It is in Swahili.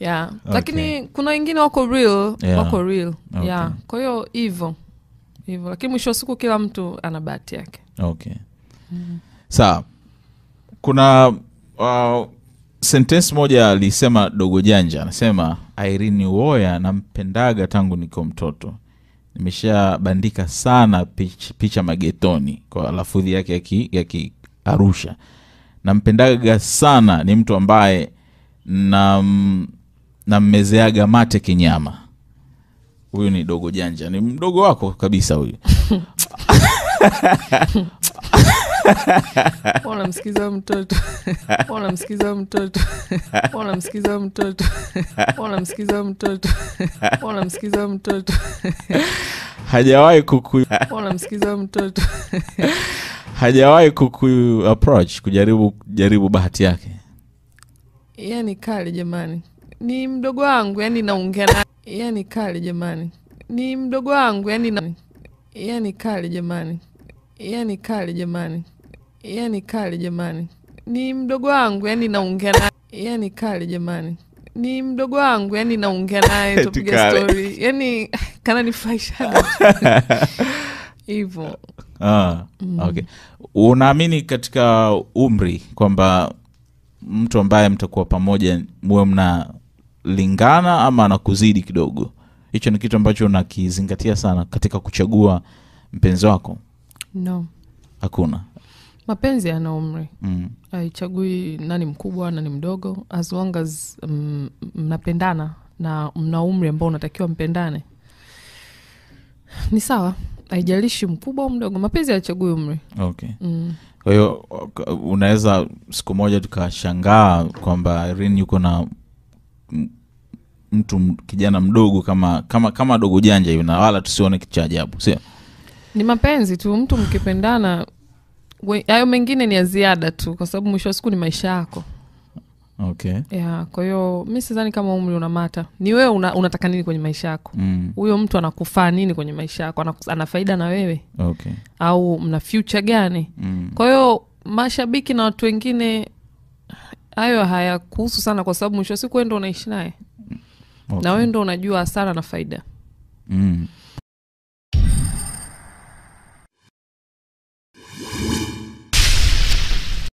yeah. Okay. Lakini kuna wengine wako real, yeah. wako real. Okay. Yeah. Kwa hiyo hivo hivo lakini mwisho wa siku kila mtu ana bahati yake. Okay. Mm. Mm-hmm. saa kuna uh, sentensi moja alisema Dogo Janja, anasema Irene woya nampendaga tangu niko mtoto, nimeshabandika sana picha, picha magetoni kwa lafudhi yake ya Kiarusha. Nampendaga sana, ni mtu ambaye nam na mmezeaga mate kinyama. Huyu ni dogo janja, ni mdogo wako kabisa huyu. wanamsikiza mtoto, wanamsikiza mtoto, wanamsikiza mtoto, wanamsikiza mtoto, wanamsikiza mtoto, hajawahi kuku, wanamsikiza mtoto, hajawahi kuku approach kujaribu jaribu bahati yake. Yani kale jamani ni mdogo wangu, yani naongea na yani kale jamani, ni mdogo wangu yani na yani kale jamani, yani kale jamani, yani kale jamani, ni mdogo wangu yani naongea na yani kale jamani ni mdogo wangu yani naongea naye tupiga story yani kananifurahishaga hivyo ah, mm. okay. unaamini katika umri kwamba mtu ambaye mtakuwa pamoja muwe mna lingana ama anakuzidi kidogo. Hicho ni kitu ambacho unakizingatia sana katika kuchagua mpenzi wako? No, hakuna. Mapenzi yana umri mm. nani mkubwa nani mdogo, as long as mm, mnapendana na mna umri ambao unatakiwa mpendane, ni sawa. Haijalishi mkubwa au mdogo, mapenzi hayachagui umri. Okay. Mm. Kwa hiyo uh, unaweza siku moja tukashangaa kwamba yuko na mtu kijana mdogo kama kama kama dogo janja hivi, na wala tusione kitu cha ajabu, sio? Ni mapenzi tu, mtu mkipendana, hayo mengine ni ya ziada tu, kwa sababu mwisho wa siku ni maisha yako. Okay. Yeah, kwa hiyo mi sidhani kama umri unamata, ni wewe una, unataka nini kwenye maisha yako mm. huyo mm. mtu anakufaa nini kwenye maisha yako, ana faida na wewe okay. au mna future gani mm. kwa hiyo mashabiki na watu wengine hayo hayakuhusu sana, kwa sababu mwisho wa siku wendo ndo unaishi naye okay. na wewe ndo unajua hasara na faida mm.